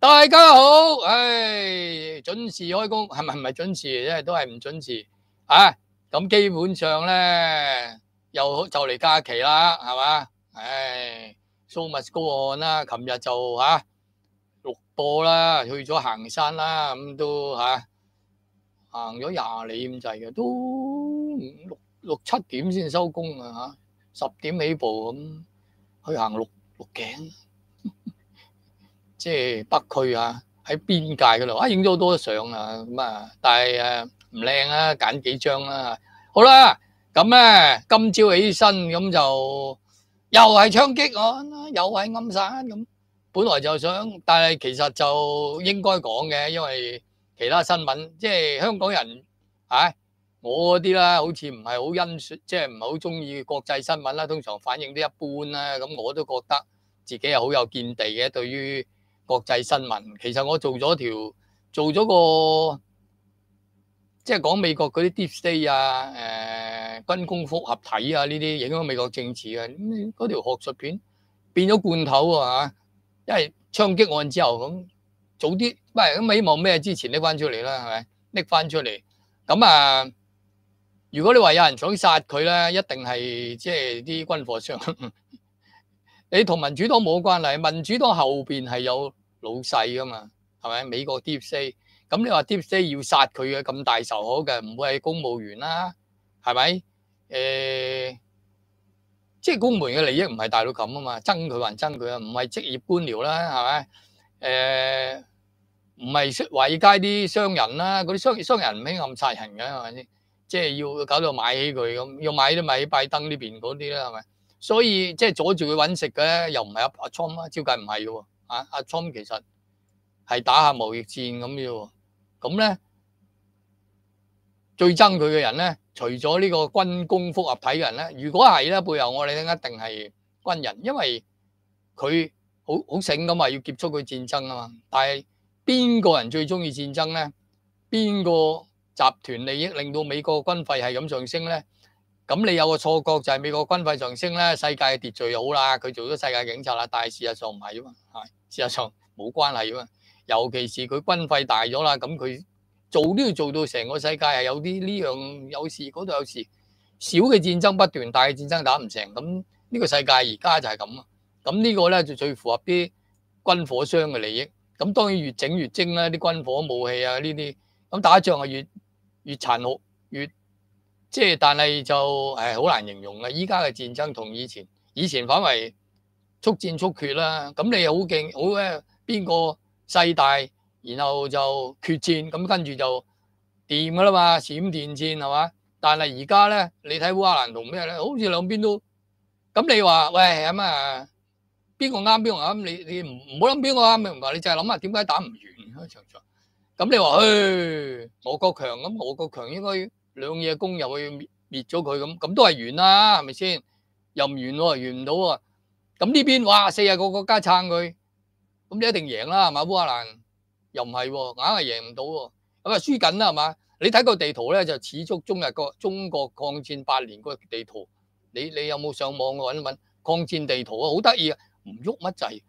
大家好，唉，准时开工系咪唔系准时？因为都系唔准时啊。咁基本上咧，又就嚟假期啦，系嘛？唉，苏密高案啦，琴日就吓录播啦，去咗行山啦，咁都吓行咗廿里咁滞嘅，都六六七点先收工啊吓，十点起步咁去行六六颈。即係北區啊，喺邊界嗰度啊，影咗好多相啊，咁啊，但係誒唔靚啊，揀幾張啦。好啦，咁咧今朝起身咁就又係槍擊案，又係暗殺咁。本來就想，但係其實就應該講嘅，因為其他新聞即係香港人啊，我啲啦，好似唔係好欣賞，即係唔係好中意國際新聞啦。通常反應都一般啦。咁我都覺得自己係好有見地嘅，對於。國際新聞，其實我做咗條做咗個即係講美國嗰啲 deep state 啊、誒軍工複合體啊呢啲影響美國政治嘅。咁嗰條學術片變咗罐頭喎因為槍擊案之後咁早啲，唔係咁希望咩之前拎翻出嚟啦，係咪？拎翻出嚟咁啊！如果你話有人想殺佢咧，一定係即係啲軍火商。你同民主黨冇關係，民主黨後邊係有。老細噶嘛，係咪？美國 Deep s e x 咁你話 Deep s e x 要殺佢嘅咁大仇口嘅，唔會係公務員啦，係咪？誒，即係務員嘅利益唔係大到咁啊嘛，爭佢還爭佢啊，唔係職業官僚啦，係咪？誒，唔係説維佳啲商人啦，嗰啲商商人唔興暗殺人嘅，係咪先？即係要搞到買起佢咁，要買啲買拜登呢邊嗰啲啦，係咪？所以即係阻住佢揾食嘅，又唔係阿阿倉啦，照計唔係嘅喎。阿阿 Trump 其實係打下貿易戰咁啫喎，咁咧最憎佢嘅人咧，除咗呢個軍工複合體人咧，如果係咧背後我哋睇一定係軍人，因為佢好好醒咁啊，要結束佢戰爭啊嘛。但係邊個人最中意戰爭咧？邊個集團利益令到美國軍費係咁上升咧？咁你有個錯覺就係美國軍費上升咧，世界秩序好啦，佢做咗世界警察啦，但係事實上唔係啊嘛，係。事实上冇關係嘛。尤其是佢軍費大咗啦，咁佢做都要做到成個世界係有啲呢樣有事嗰度有事，小嘅戰爭不斷，大嘅戰爭打唔成，咁呢個世界而家就係咁啊！咁呢個咧就最符合啲軍火商嘅利益，咁當然越整越精啦，啲軍火武器啊呢啲，咁打仗係越越殘酷，越即係，但係就係好難形容嘅。依家嘅戰爭同以前以前反為速战速决啦！咁你又好劲好咧，边个势大，然后就决战，咁跟住就掂噶啦嘛，闪电战系嘛？但系而家咧，你睇乌克兰同咩咧？好似两边都咁，你话喂咁啊，边个啱边个啱？你你唔唔好谂边个啱咪，你就系谂下点解打唔完一场仗？咁你话去我国强咁，我国强应该两嘢攻入去灭咗佢咁，咁都系完啦，系咪先？又唔完喎，完唔到喎。咁呢邊哇，四廿個國家撐佢，咁你一定贏啦，係嘛烏克蘭又唔係喎，硬係贏唔到喎，咁啊輸緊啦，係嘛？你睇個地圖咧，就始終中日個中國抗戰八年個地圖，你你有冇上網揾揾抗戰地圖啊？好得意嘅，唔喐乜滯，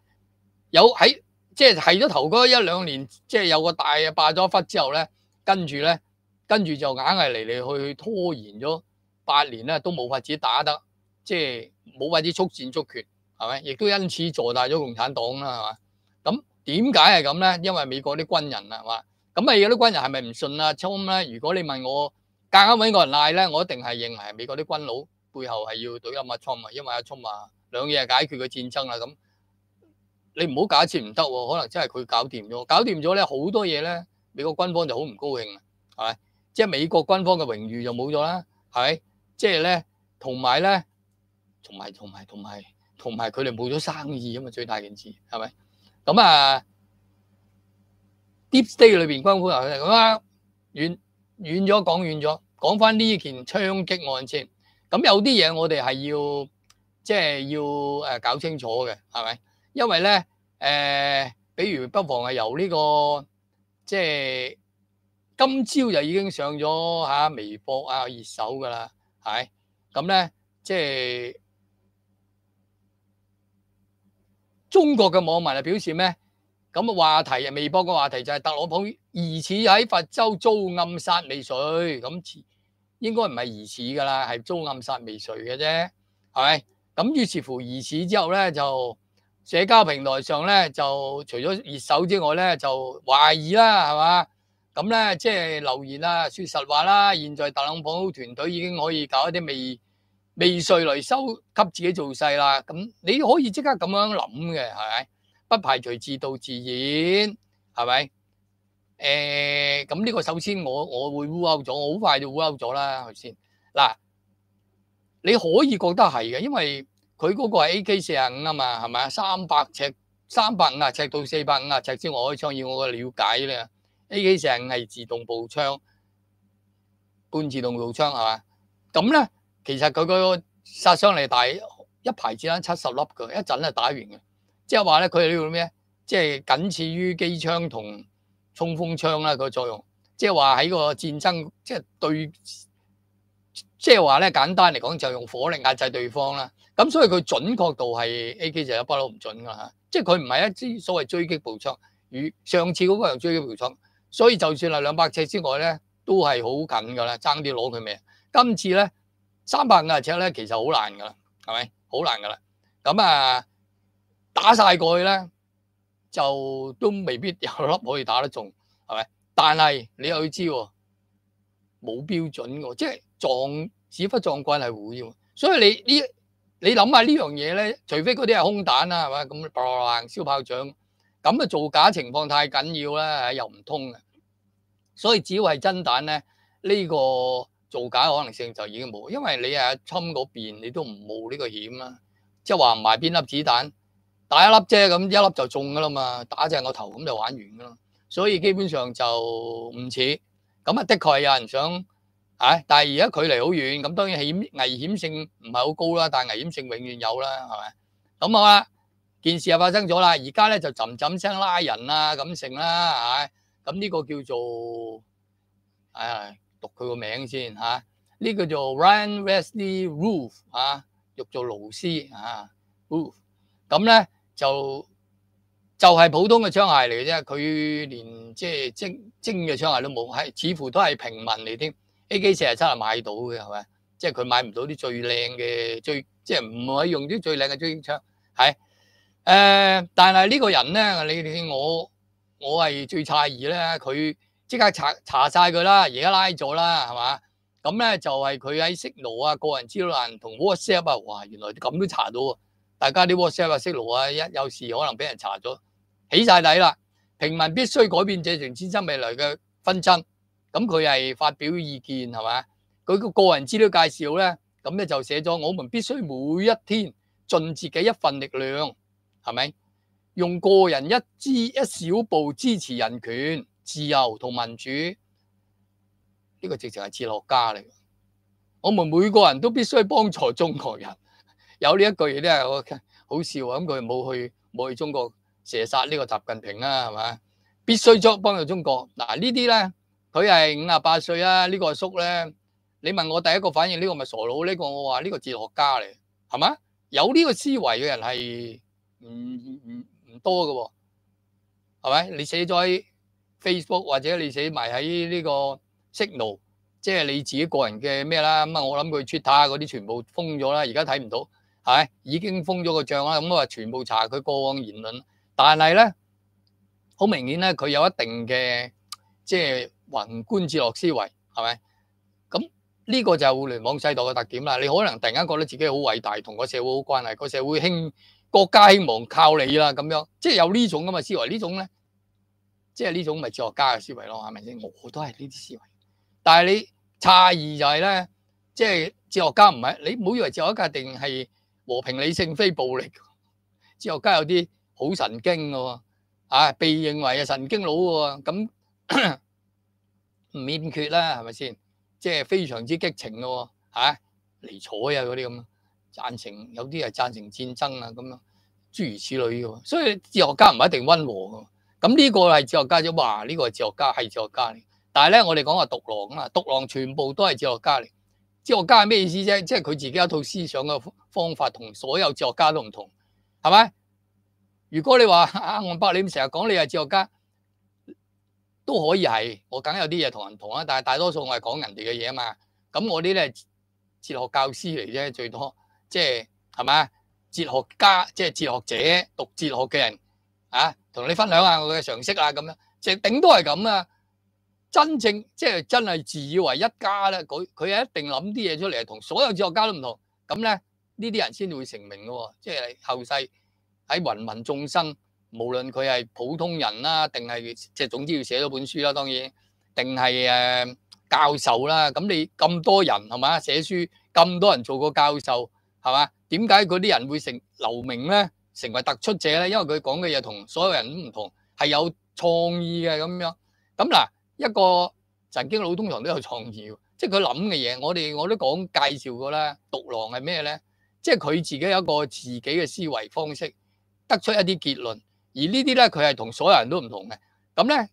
有喺即係係咗頭嗰一兩年，即係有個大敗咗忽之後咧，跟住咧跟住就硬係嚟嚟去去拖延咗八年咧，都冇法子打得，即係冇法子速戰速決。係咪？亦都因此坐大咗共產黨啦，係嘛？咁點解係咁咧？因為美國啲軍人啦，係嘛？咁咪有啲軍人係咪唔信阿聰咧？如果你問我，隔硬揾個人賴咧，我一定係認為係美國啲軍佬背後係要對懟阿麥聰嘛，因為阿聰話兩嘢解決個戰爭啊。咁你唔好假設唔得喎，可能真係佢搞掂咗，搞掂咗咧好多嘢咧，美國軍方就好唔高興啊，係咪？即係美國軍方嘅榮譽就冇咗啦，係咪？即係咧，同埋咧，同埋同埋同埋。同埋佢哋冇咗生意咁嘛，最大件事係咪？咁啊，Deep s t a t e 裏邊軍人。又哋咁啊，遠遠咗講遠咗，講翻呢件槍擊案先。咁有啲嘢我哋係要即係要誒搞清楚嘅，係咪？因為咧誒，比如不妨係由呢個即係今朝就已經上咗嚇微博啊熱搜噶啦，係咁咧即係。中国嘅网民啊表示咩？咁話话题啊，微博个话题就係特朗普疑似喺佛州遭暗杀未遂，咁应该唔係疑似噶啦，係遭暗杀未遂嘅啫，系咪？咁于是乎疑似之后咧，就社交平台上咧就除咗热搜之外咧，就怀疑啦，係嘛？咁咧即係留言啦，说实话啦，现在特朗普团队已经可以搞一啲未。未税嚟收，給自己做勢啦。咁你可以即刻咁樣諗嘅，係咪？不排除自導自演，係咪？誒，咁呢個首先我我會烏鈎咗，我好快就烏鈎咗啦，係先嗱。你可以覺得係嘅，因為佢嗰個係 AK 四廿五啊嘛，係咪啊？三百尺、三百五廿尺到四百五廿尺我可以創業我嘅了解咧，AK 四廿五係自動步槍、半自動步槍係嘛？咁咧？其實佢個殺傷力大，一排子弹七十粒嘅，一陣就打完嘅。即係話咧，佢呢個咩？即係僅次於機槍同冲锋枪啦個作用。即係話喺個戰爭，即係對，即係話咧簡單嚟講，就用火力壓制對方啦。咁所以佢準確度係 A.K. 就一巴佬唔準㗎吓，即係佢唔係一支所謂追擊步槍，與上次嗰個人追擊步槍，所以就算係兩百尺之外咧，都係好近噶啦，爭啲攞佢命。今次咧。三百五十尺咧，其實好難噶啦，係咪？好難噶啦。咁啊，打晒過去咧，就都未必有粒可以打得中，係咪？但係你又要知喎，冇標準喎，即係撞，屎忽撞鬼係會要。所以你呢，你諗下呢樣嘢咧，除非嗰啲係空彈啦，係嘛？咁唪唪唪燒炮仗，咁啊造假情況太緊要啦，又唔通嘅。所以只要係真彈咧，呢個。造假可能性就已經冇，因為你啊侵嗰邊，你都唔冒呢個險啊，即係話唔埋邊粒子彈，打一粒啫，咁一粒就中噶啦嘛，打正個頭咁就玩完噶啦，所以基本上就唔似，咁啊，的確係有人想，啊，但係而家距離好遠，咁當然險危險性唔係好高啦，但係危險性永遠有啦，係咪？咁好啦，件事就發生咗啦，而家咧就沉沉聲拉人啊咁成啦，啊，咁呢個叫做，誒。读佢个名先嚇，呢叫做 Ryan Wesley Roof 嚇，讀做勞斯嚇 roof，咁咧就就係普通嘅槍械嚟嘅啫，佢連即係精精嘅槍械都冇，係似乎都係平民嚟添。A.K. 四廿七系買到嘅係咪？即係佢買唔到啲最靚嘅，最即係唔可以用啲最靚嘅狙擊槍。係誒，但係呢個人咧，你我我係最詫異咧，佢。即刻查查曬佢啦，而家拉咗啦，係嘛？咁咧就係佢喺 Signal 啊、個人資料欄同 WhatsApp 啊，哇！原來咁都查到，喎。大家啲 WhatsApp 啊、Signal 啊，一有事可能俾人查咗，起晒底啦。平民必須改變這場戰爭未來嘅紛爭。咁佢係發表意見係嘛？佢個個人資料介紹咧，咁咧就寫咗：我們必須每一天盡自己一份力量，係咪？用個人一支一小步支持人權。自由同民主呢个直情系哲学家嚟，我们每个人都必须帮助中国人。有呢一句咧，好笑啊！咁佢冇去冇去中国射杀呢个习近平啦，系嘛？必须作帮助中国。嗱呢啲咧，佢系五十八岁啊！呢个叔咧，你问我第一个反应呢个咪傻佬呢个我话呢个哲学家嚟，系嘛？有呢个思维嘅人系唔唔唔多嘅，系咪？你写喺 Facebook 或者你寫埋喺呢個 signal，即係你自己個人嘅咩啦咁啊！我諗佢 Twitter 嗰啲全部封咗啦，而家睇唔到，係已經封咗個帳啦。咁我話全部查佢過往言論，但係咧好明顯咧，佢有一定嘅即係宏觀哲學思維，係咪？咁呢個就互聯網世代嘅特點啦。你可能突然間覺得自己好偉大，同個社會好關係，個社會興國家興亡靠你啦咁樣，即係有呢種咁嘅思維，呢種咧。即系呢种咪哲学家嘅思维咯，系咪先？我都系呢啲思维。但系你差异就系咧，即系哲学家唔系你唔好以为哲学家一定系和平理性非暴力。哲学家有啲好神经嘅，啊，被认为系神经佬嘅，咁欠缺啦，系咪先？即系非常之激情喎，吓离睬啊嗰啲咁，赞成有啲系赞成战争啊咁样，诸如此类嘅。所以哲学家唔系一定温和嘅。咁呢個係哲學家啫嘛？呢個哲學家係哲學家嚟，但係咧我哋講話獨狼啊嘛，獨狼全部都係哲學家嚟。哲學家係咩意思啫？即係佢自己一套思想嘅方法，同所有哲學家都唔同，係咪？如果你話阿阿吳伯，你成日講你係哲學家，都可以係。我梗有啲嘢同人同啊，但係大多數我係講人哋嘅嘢啊嘛。咁我啲咧哲學教師嚟啫，最多即係係咪？哲學家，即係哲學者、讀哲學嘅人啊。同你分享下我嘅常識啊，咁樣，即係頂多係咁啊！真正即係真係自以為一家咧，佢佢一定諗啲嘢出嚟，同所有哲學家都唔同。咁咧，呢啲人先會成名嘅喎，即係後世喺芸芸眾生，無論佢係普通人啦，定係即係總之要寫咗本書啦，當然，定係誒教授啦。咁你咁多人係嘛寫書，咁多人做過教授係嘛？點解嗰啲人會成留名咧？成為突出者咧，因為佢講嘅嘢同所有人都唔同，係有創意嘅咁樣。咁嗱，一個曾經老通常都有創意，即係佢諗嘅嘢。我哋 我都講介紹過啦，獨狼係咩咧？即係佢自己有一個自己嘅思維方式，得出一啲結論。而呢啲咧，佢係同所有人都唔同嘅。咁咧，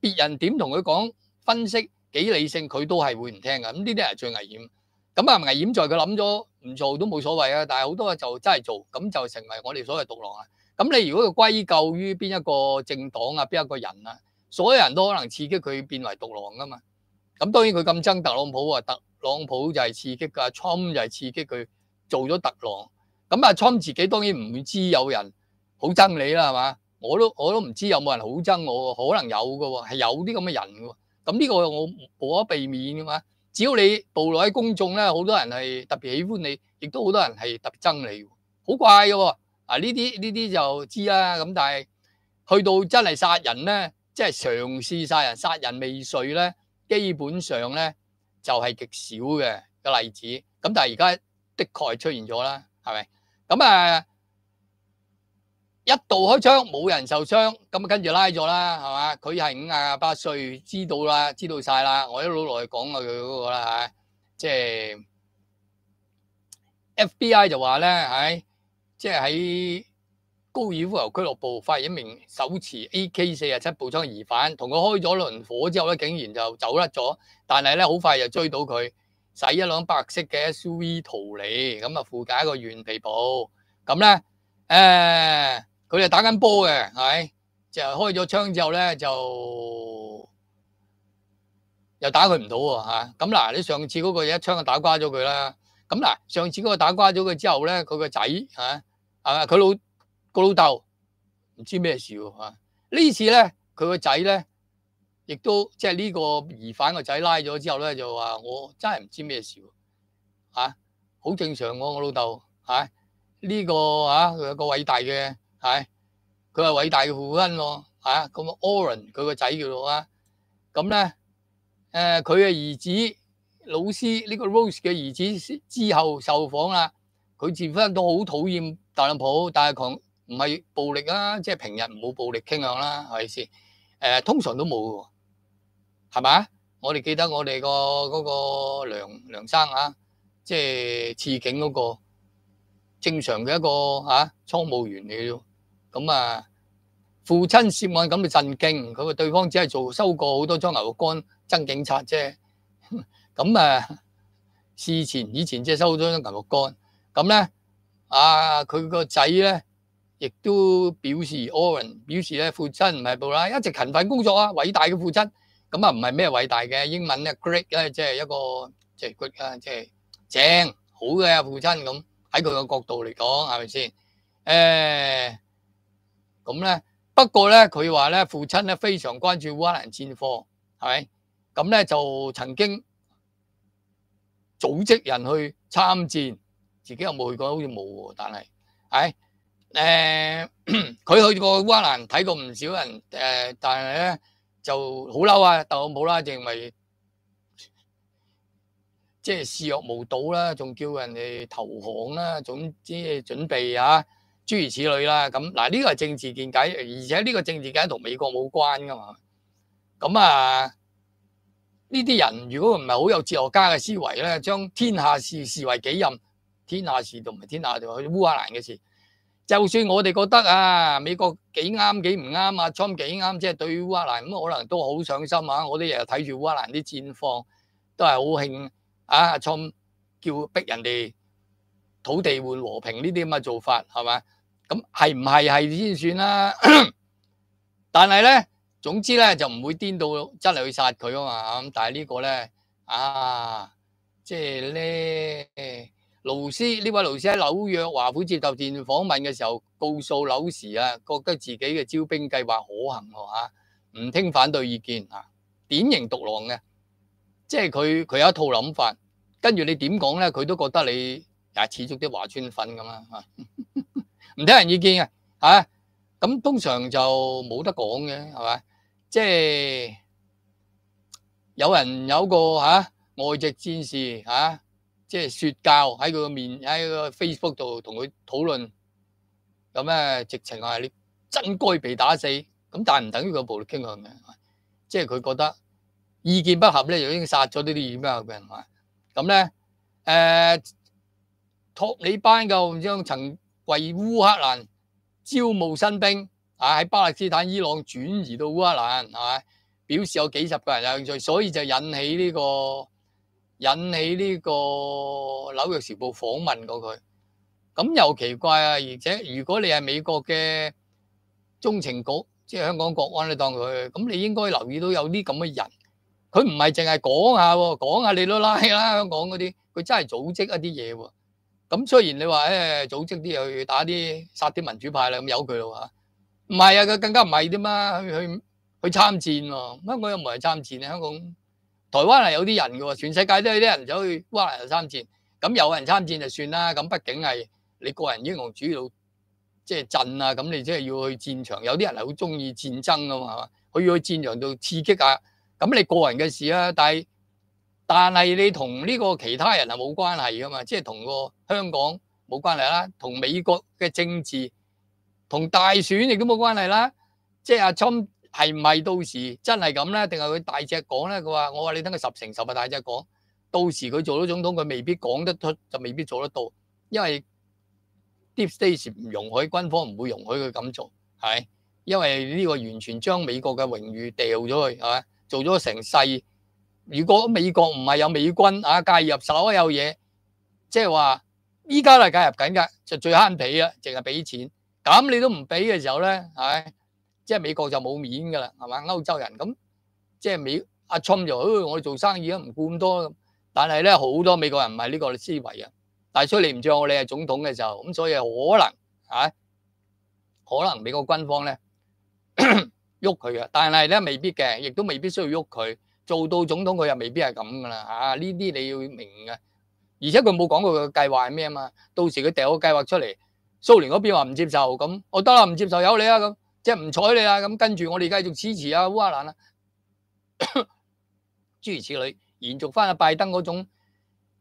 別人點同佢講分析幾理性，佢都係會唔聽嘅。咁呢啲係最危險。咁啊，危險在佢諗咗唔做都冇所謂啊，但係好多就真係做，咁就成為我哋所謂獨狼啊。咁你如果歸咎於邊一個政黨啊，邊一個人啊，所有人都可能刺激佢變為獨狼噶嘛。咁當然佢咁憎特朗普啊，特朗普就係刺激啊 t r u m p 就係刺激佢做咗特狼。咁啊，Trump 自己當然唔知有人好憎你啦，係嘛？我都我都唔知有冇人好憎我可能有㗎喎，係有啲咁嘅人嘅喎。咁呢個我冇可避免㗎嘛。只要你暴露喺公眾咧，好多人係特別喜歡你，亦都好多人係特別憎你，好怪嘅喎。啊，呢啲呢啲就知啦。咁但係去到真係殺人咧，即係嘗試殺人殺人未遂咧，基本上咧就係極少嘅嘅例子。咁但係而家的確係出現咗啦，係咪？咁啊。一度開槍冇人受傷，咁啊跟住拉咗啦，係嘛？佢係五廿八歲，知道啦，知道晒啦。我一路落去講佢嗰個啦，吓，即系 FBI 就話咧，喺即係喺高爾夫球俱樂部發現一名手持 A.K. 四廿七步槍疑犯，同佢開咗一輪火之後咧，竟然就走甩咗。但係咧，好快就追到佢，駛一輛白色嘅 SUV 逃離，咁啊附帶一個軟皮布，咁咧，誒。佢哋打緊波嘅，系就開咗槍之後咧，就又打佢唔到喎嚇。咁嗱，你上次嗰個一槍就打瓜咗佢啦。咁嗱，上次嗰個打瓜咗佢之後咧，佢個仔嚇係佢老個老豆唔知咩事喎嚇。呢次咧，佢個仔咧亦都即係呢個疑犯個仔拉咗之後咧，就話我真係唔知咩事喎好正常喎。我老豆嚇呢個嚇有個偉大嘅。系，佢系伟大嘅父亲咯，吓咁 o r a n 佢个仔叫做啊，咁咧，诶佢嘅儿子老师呢个 Rose 嘅儿子之后受访啦，佢自翻都好讨厌特朗普，但系强唔系暴力啦，即系平日冇暴力倾向啦，系咪先？诶，通常都冇嘅，系嘛？我哋记得我哋个嗰个梁梁生啊，即系次警嗰个正常嘅一个吓仓务员嚟嘅。咁啊，父親涉案咁嘅震驚，佢話對方只係做收過好多張牛肝增警察啫。咁啊，事前以前即係收咗張牛肝，咁咧啊，佢個仔咧亦都表示，Orange 表示咧父親唔係暴拉，一直勤奮工作啊，偉大嘅父親。咁啊唔係咩偉大嘅英文咧，Great 咧即係一個即係 good 啊，即係正好嘅父親咁喺佢嘅角度嚟講係咪先？誒。咁咧，不過咧，佢話咧，父親咧非常關注烏蘭戰火，係咪？咁咧就曾經組織人去參戰，自己又冇去過？好似冇喎，但係，係誒，佢 去過烏蘭，睇過唔少人誒，但係咧就好嬲啊，我冇啦，認為即係視若無睹啦，仲叫人哋投降啦，總之準備啊！諸如此類啦，咁嗱呢個係政治見解，而且呢個政治見解同美國冇關噶嘛。咁啊，呢啲人如果唔係好有哲學家嘅思維咧，將天下事視為己任，天下事同埋天下就去烏克蘭嘅事。就算我哋覺得啊，美國幾啱幾唔啱啊，Trump 幾啱即係對烏克蘭咁，可能都好上心啊。我哋日日睇住烏克蘭啲戰況，都係好興啊。Trump 叫逼人哋土地換和平呢啲咁嘅做法，係嘛？咁系唔系系先算啦？但系咧，总之咧就唔会颠到真系去杀佢啊嘛！咁但系呢个咧啊，即系咧，老斯呢位老斯喺纽约华府接受电访问嘅时候，告诉柳时啊，觉得自己嘅招兵计划可行啊，唔听反对意见啊，典型独狼嘅，即系佢佢有一套谂法，跟住你点讲咧，佢都觉得你也似足啲华川粉咁啊！唔听人意见嘅，啊咁通常就冇得讲嘅，系嘛？即系有人有个吓外籍战士吓，即系说教喺佢个面喺个 Facebook 度同佢讨论，咁咧直情话你真该被打死，咁但系唔等于佢暴力倾向嘅，即系佢觉得意见不合咧，就已经杀咗呢啲厌恶嘅人咁咧诶，托你班教授曾。为乌克兰招募新兵，啊喺巴勒斯坦、伊朗转移到乌克兰，系表示有几十个人有兴趣，所以就引起呢个引起呢个《纽约时报》访问过佢。咁又奇怪啊！而且如果你系美国嘅中情局，即系香港国安，你当佢咁，你应该留意到有啲咁嘅人，佢唔系净系讲下，讲下你都拉啦。香港嗰啲，佢真系组织一啲嘢。咁雖然你話誒組織啲去打啲殺啲民主派啦，咁由佢咯嚇，唔係啊，佢更加唔係啲嘛，去去參戰喎。香港有冇人參戰咧？香港、台灣係有啲人嘅喎，全世界都有啲人走去越南參戰。咁有人參戰就算啦，咁畢竟係你個人英雄主義，即係震啊，咁你即係要去戰場。有啲人係好中意戰爭噶嘛，佢要去戰場度刺激下，咁你個人嘅事啊。但係，但係你同呢個其他人係冇關係噶嘛？即係同個香港冇關係啦，同美國嘅政治、同大選亦都冇關係啦。即係阿沖係咪到時真係咁咧？定係佢大隻講咧？佢話：我話你等佢十成十啊！大隻講，到時佢做咗總統，佢未必講得出，就未必做得到，因為 deep state 唔容許軍方唔會容許佢咁做，係因為呢個完全將美國嘅榮譽掉咗去，係嘛？做咗成世。如果美国唔係有美军啊介入所有嘢，即係話依家係介入緊㗎，就最悭皮啊，淨係俾钱。咁你都唔俾嘅时候咧，系咪？即係美国就冇面㗎啦，系嘛？欧洲人咁，即係美阿冲就，我哋做生意啊，唔顾咁多。但系咧，好多美国人唔系呢个思维啊。但系所以唔像我，你系总统嘅时候，咁所以可能啊，可能美国军方咧喐佢啊，但係咧未必嘅，亦都未必需要喐佢。做到總統佢又未必係咁噶啦嚇，呢啲你要明嘅。而且佢冇講過佢計劃係咩啊嘛，到時佢掉個計劃出嚟，蘇聯嗰邊話唔接受，咁我得啦，唔接受由你啊咁，即係唔睬你啊咁，跟住我哋繼續支持啊烏亞蘭啊，諸 如此類，延續翻阿拜登嗰種，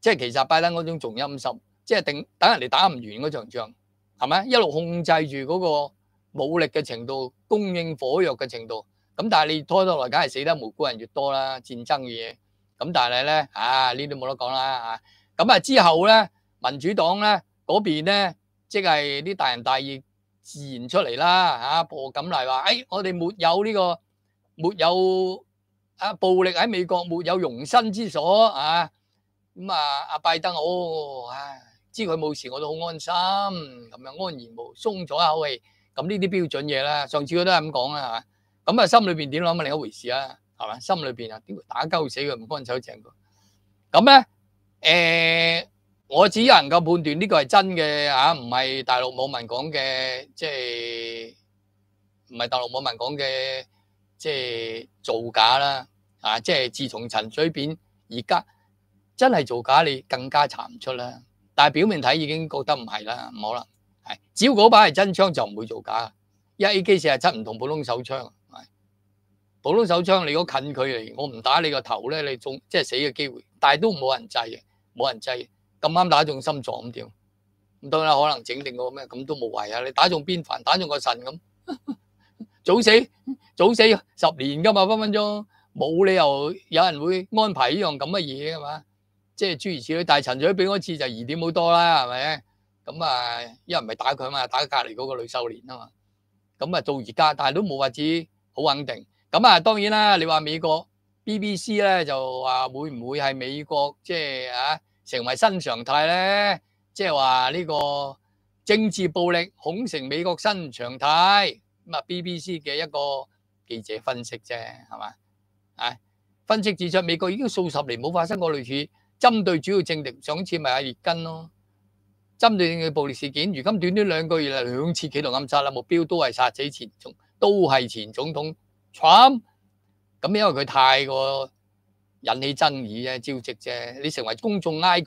即係其實拜登嗰種仲陰心，即係定等人哋打唔完嗰場仗，係咪？一路控制住嗰個武力嘅程度，供應火藥嘅程度。咁但係你拖拖落嚟，梗係死得無辜人越多啦，戰爭嘅嘢。咁但係咧，啊呢啲冇得講啦，啊咁啊之後咧，民主黨咧嗰邊咧，即係啲大人大義自然出嚟啦，嚇破錦嚟話，誒我哋沒有呢個沒有啊暴力喺美國沒有容身之所啊，咁啊阿拜登，哦唉，知佢冇事我都好安心，咁樣安然無鬆咗口氣。咁呢啲標準嘢啦，上次我都係咁講啦，係嘛？咁啊，心裏邊點諗啊？另一回事啊，係嘛？心裏邊啊，點會打鳩死佢唔乾手淨佢。咁咧，誒，我只能夠判斷呢個係真嘅嚇，唔係大陸網民講嘅，即係唔係大陸網民講嘅，即係造假啦。啊，即係自從陳水扁而家真係造假，你更加查唔出啦。但係表面睇已經覺得唔係啦，唔可能係。只要嗰把係真槍就唔會造假，一為 A.K. 四廿七唔同普通手槍。普通手槍，你嗰近距離，我唔打你個頭咧，你仲即係死嘅機會，但係都冇人制嘅，冇人制咁啱打中心臟咁點咁當然可能整定個咩咁都冇謂啊！你打中邊凡打中個腎咁 早死早死十年噶嘛分分鐘冇理由有人會安排呢樣咁嘅嘢噶嘛，即係諸如此類。但係陳瑞扁嗰次就疑點好多啦，係咪咁啊，一唔係打佢啊嘛，打隔離嗰個女秀蓮啊嘛，咁啊到而家，但係都冇法子好穩定。咁啊，當然啦！你話美國 BBC 咧就話會唔會係美國即係啊成為新常態咧？即係話呢個政治暴力恐成美國新常態咁啊？BBC 嘅一個記者分析啫，係嘛？啊，分析指出美國已經數十年冇發生過類似針對主要政敵，上一次咪阿葉根咯，針對性嘅暴力事件，如今短短兩個月啊兩次起動暗殺啦，目標都係殺死前總都係前總統。惨咁，因为佢太过引起争议啫，招職啫。你成为公众哀 n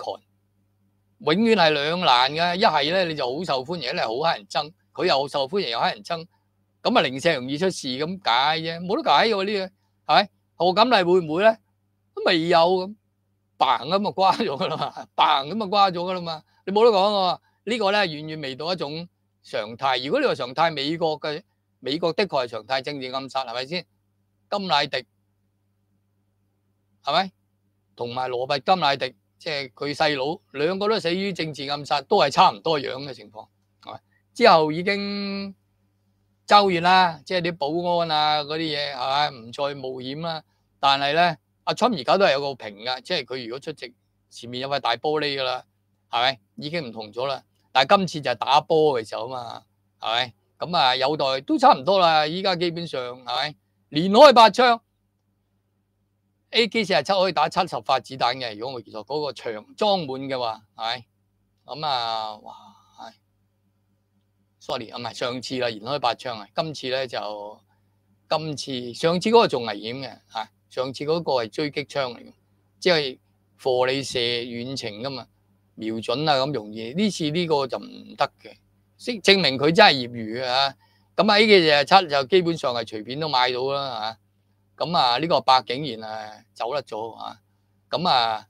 永远系两难嘅。一系咧，你就好受欢迎，一系好乞人憎。佢又受欢迎又乞人憎，咁啊零舍容易出事咁解啫，冇得解嘅呢嘢。系咪？何锦丽会唔会咧？都未有咁崩咁啊，瓜咗噶啦嘛，崩咁啊瓜咗噶啦嘛，你冇得讲喎。呢个咧远远未到一种常态。如果你话常态，美国嘅。美國的確係常態政治暗殺，係咪先？金乃迪係咪？同埋羅拔金乃迪，即係佢細佬，兩個都死於政治暗殺，都係差唔多樣嘅情況。之後已經周完啦，即係啲保安啊嗰啲嘢係咪唔再冒險啦？但係咧，阿春而家都係有個屏噶，即係佢如果出席前面有塊大玻璃㗎啦，係咪已經唔同咗啦？但係今次就打波嘅時候啊嘛，係咪？咁啊，有待都差唔多啦。依家基本上，系咪连开八槍？A.K. 四十七可以打七十發子彈嘅，如果我其錯，嗰個長裝滿嘅話，系咪？咁啊，哇！sorry，唔係上次啦，連開八槍啊。今次咧就今次，上次嗰個仲危險嘅嚇。上次嗰個係追擊槍嚟，即係貨你射遠程噶嘛，瞄準啊咁容易。呢次呢個就唔得嘅。证明佢真系业余啊！咁喺嘅日七就基本上系随便都买到啦吓。咁啊呢个白景然啊走得咗啊。咁啊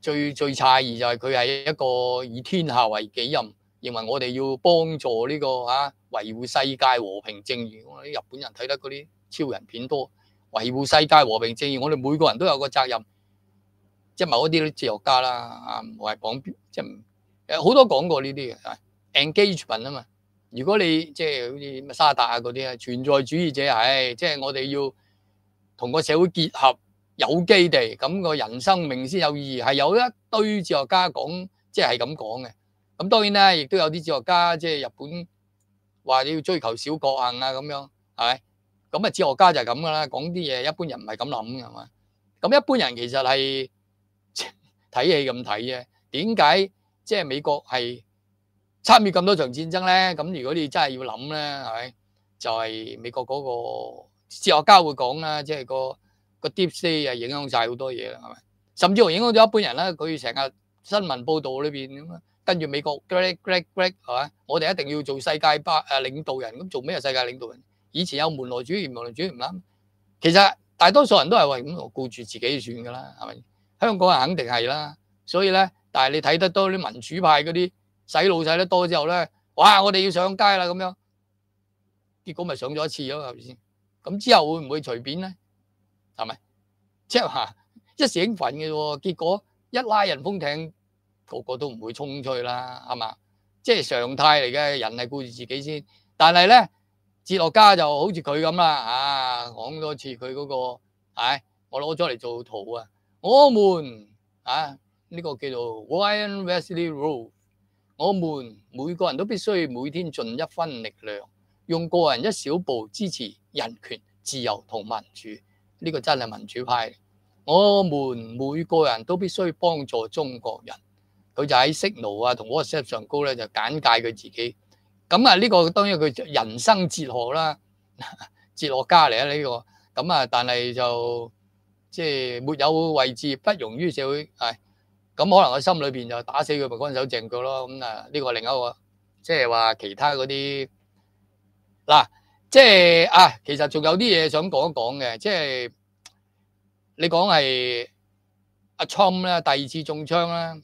最最诧异就系佢系一个以天下为己任，认为我哋要帮助呢个啊、维护世界和平正义。我啲日本人睇得嗰啲超人片多，维护世界和平正义，我哋每个人都有个责任。即系某一啲哲学家啦，啊唔系讲即系诶好多讲过呢啲嘅。engagement 啊嘛，如果你即係好似咩沙達啊嗰啲啊，存在主義者唉，即係我哋要同個社會結合，有機地咁個人生命先有意義。係有一堆哲學家講，即係咁講嘅。咁當然啦，亦都有啲哲學家即係日本話你要追求小國硬啊咁樣，係咪？咁啊哲學家就係咁噶啦，講啲嘢一般人唔係咁諗嘅嘛。咁一般人其實係睇戲咁睇啫。點解即係美國係？參與咁多場戰爭咧，咁如果你真係要諗咧，係咪就係美國嗰個哲學家會講啦，即係個個 deep sea 啊影響晒好多嘢啦，係咪？甚至乎影響到一般人啦。佢成日新聞報道裏邊咁啊，跟住美國 great great great 係咪？我哋一定要做世界霸誒領導人。咁做咩世界領導人以前有門內主義、門內主義唔啱，其實大多數人都係為咁，我顧住自己算㗎啦，係咪？香港人肯定係啦。所以咧，但係你睇得多啲民主派嗰啲。洗脑洗得多之后咧，哇！我哋要上街啦咁样，结果咪上咗一次咯，系咪先？咁之后会唔会随便咧？系咪？即系话 一时兴奋嘅喎，结果一拉人封艇，个个都唔会冲出去啦，系嘛？即系常态嚟嘅，人系顾住自己先。但系咧，哲学家就好似佢咁啦，啊，讲多次佢嗰个，唉，我攞咗嚟做图啊。我们啊，呢个叫做 w i n e Wesley Road。我们每个人都必须每天尽一分力量，用个人一小步支持人权、自由同民主。呢个真系民主派。我们每个人都必须帮助中国人。佢就喺 Signal 啊同 WhatsApp 上高咧，就简介佢自己。咁啊，呢个当然佢人生哲学啦，哲学家嚟啊呢个。咁啊，但系就即系没有位置，不容于社会咁可能我心裏邊就打死佢咪乾手淨腳咯，咁啊呢個另一個即係話其他嗰啲嗱，即係啊，其實仲有啲嘢想講一講嘅，即係你講係阿 Trump 咧第二次中槍啦。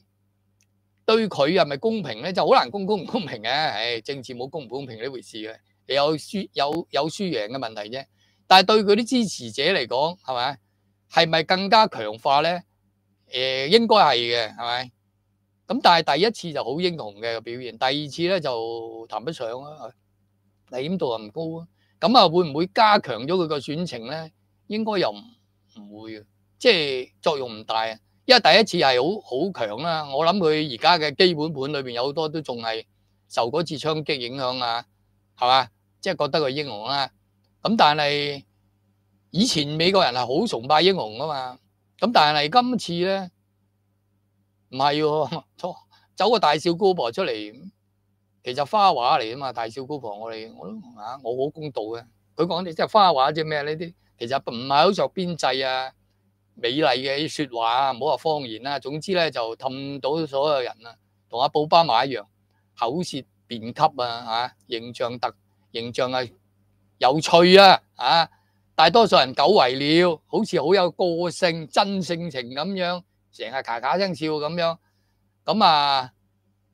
對佢係咪公平咧就好難公公唔公平嘅，誒政治冇公唔公平呢回事嘅，有輸有有輸贏嘅問題啫。但係對佢啲支持者嚟講係咪係咪更加強化咧？誒應該係嘅，係咪？咁但係第一次就好英雄嘅表現，第二次咧就談不上啊，危險度又唔高啊。咁啊，會唔會加強咗佢個選情咧？應該又唔唔會嘅，即係作用唔大啊。因為第一次係好好強啦，我諗佢而家嘅基本盤裏边有好多都仲係受嗰次槍擊影響啊，係嘛？即係覺得佢英雄啦。咁但係以前美國人係好崇拜英雄噶嘛。咁但系今次咧唔系喎，走個大少姑婆出嚟，其實花畫嚟啊嘛，大少姑婆我哋我都啊，我好公道嘅，佢講啲即係花畫啫咩呢啲，其實唔係好著编制啊，美麗嘅说話啊，唔好話方言啦，總之咧就氹到所有人啊，同阿布巴馬一樣口舌辩給啊啊、形象特形象啊有趣啊啊！大多數人久違了，好似好有個性、真性情咁樣，成日咔咔聲笑咁樣，咁啊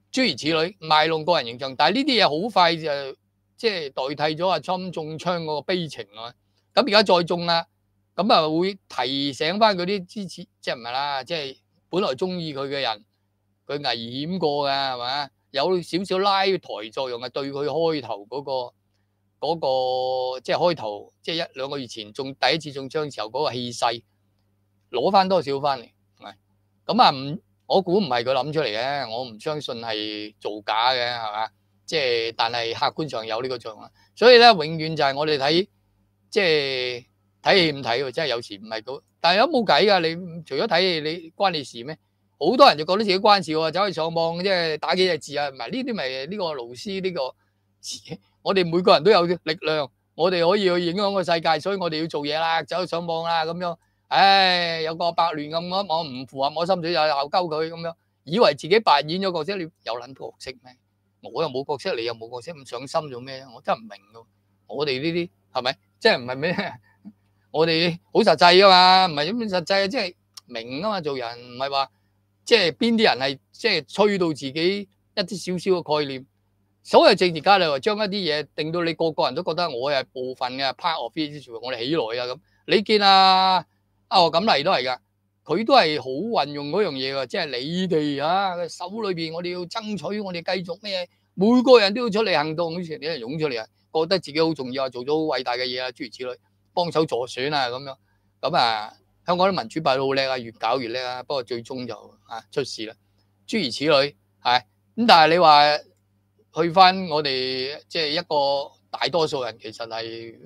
諸如此類賣弄個人形象。但係呢啲嘢好快就即係代替咗阿倉中槍嗰個悲情咯。咁而家再中啦，咁啊會提醒翻嗰啲支持，即係唔係啦，即係本來中意佢嘅人，佢危險過㗎係嘛，有少少拉抬作用啊，對佢開頭嗰個。嗰個即係開頭，即係一兩個月前，仲第一次中槍時候，嗰個氣勢攞翻多少翻嚟？咁啊，唔我估唔係佢諗出嚟嘅，我唔相信係造假嘅，係嘛？即係但係客觀上有呢個作用，所以咧永遠就係我哋睇即係睇唔睇喎？真係有時唔係咁，但係有冇計㗎？你除咗睇，你關你事咩？好多人就覺得自己關事喎，走去上網即係打幾隻字啊？唔係呢啲咪呢個勞師呢個我哋每個人都有力量，我哋可以去影響個世界，所以我哋要做嘢啦，走上網啦咁樣。唉，有個百亂咁，我唔符合我心水又闹鸠佢咁樣，以為自己扮演咗角色，你有撚角色咩？我又冇角色，你又冇角色，咁上心做咩？我真係唔明噶。我哋呢啲係咪？即係唔係咩？我哋好實際噶嘛，唔係咁實際即係明噶嘛，做人唔係話即係邊啲人係即係吹到自己一啲少少嘅概念。所有政治家你話將一啲嘢定到你個個人都覺得我係部分嘅 part of t h i s s 我哋起來啊咁。你見啊，啊咁嚟都係噶，佢都係好運用嗰樣嘢㗎，即係你哋啊手裏邊，我哋要爭取，我哋繼續咩？每個人都要出嚟行動，好似啲人湧出嚟啊，覺得自己好重要啊，做咗好偉大嘅嘢啊，諸如此類，幫手助選啊咁樣。咁啊，香港啲民主派都好叻啊，越搞越叻啊，不過最終就啊出事啦，諸如此類係咁。但係你話，去翻我哋即系一个大多数人，其实系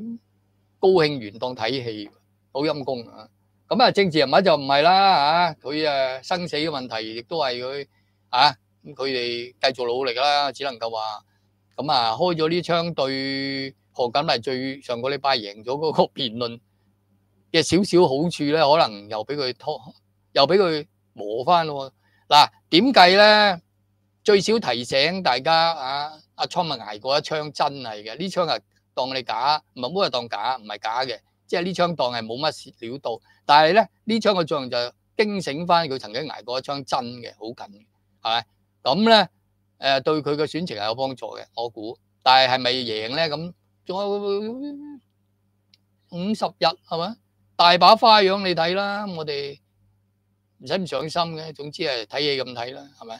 高兴完当睇戏，好阴功啊！咁啊，政治人物就唔系啦，吓佢啊生死嘅问题，亦都系佢啊，咁佢哋继续努力啦，只能够话咁啊，开咗呢枪对何锦丽最上个礼拜赢咗嗰个辩论嘅少少好处咧，可能又俾佢拖，又俾佢磨翻咯。嗱，点计咧？最少提醒大家啊，阿倉咪挨過一槍真係嘅，呢槍啊當你假，唔冇系當假，唔係假嘅，即係呢槍當係冇乜料到。但係咧，呢槍嘅作用就驚醒翻佢曾經挨過一槍真嘅，好緊，係咪？咁咧诶對佢嘅選情係有幫助嘅，我估。但係係咪贏咧？咁仲有五十日係咪？大把花樣你睇啦，我哋唔使唔上心嘅。總之係睇嘢咁睇啦，係咪？